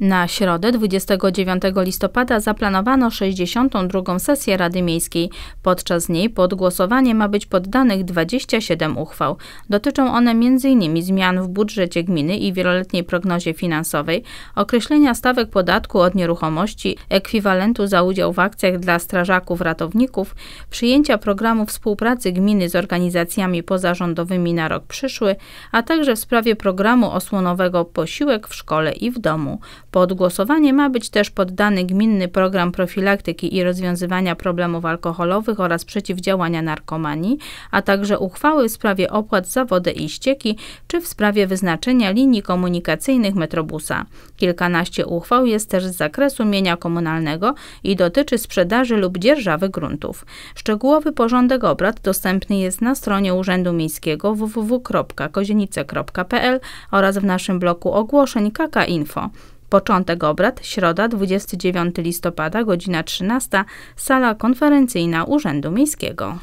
Na środę 29 listopada zaplanowano 62. sesję Rady Miejskiej. Podczas niej pod głosowanie ma być poddanych 27 uchwał. Dotyczą one m.in. zmian w budżecie gminy i wieloletniej prognozie finansowej, określenia stawek podatku od nieruchomości, ekwiwalentu za udział w akcjach dla strażaków ratowników, przyjęcia programu współpracy gminy z organizacjami pozarządowymi na rok przyszły, a także w sprawie programu osłonowego posiłek w szkole i w domu. Pod głosowanie ma być też poddany gminny program profilaktyki i rozwiązywania problemów alkoholowych oraz przeciwdziałania narkomanii, a także uchwały w sprawie opłat za wodę i ścieki czy w sprawie wyznaczenia linii komunikacyjnych metrobusa. Kilkanaście uchwał jest też z zakresu mienia komunalnego i dotyczy sprzedaży lub dzierżawy gruntów. Szczegółowy porządek obrad dostępny jest na stronie Urzędu Miejskiego www.kozienice.pl oraz w naszym bloku ogłoszeń KK Info. Początek obrad środa 29 listopada godzina 13, sala konferencyjna Urzędu Miejskiego.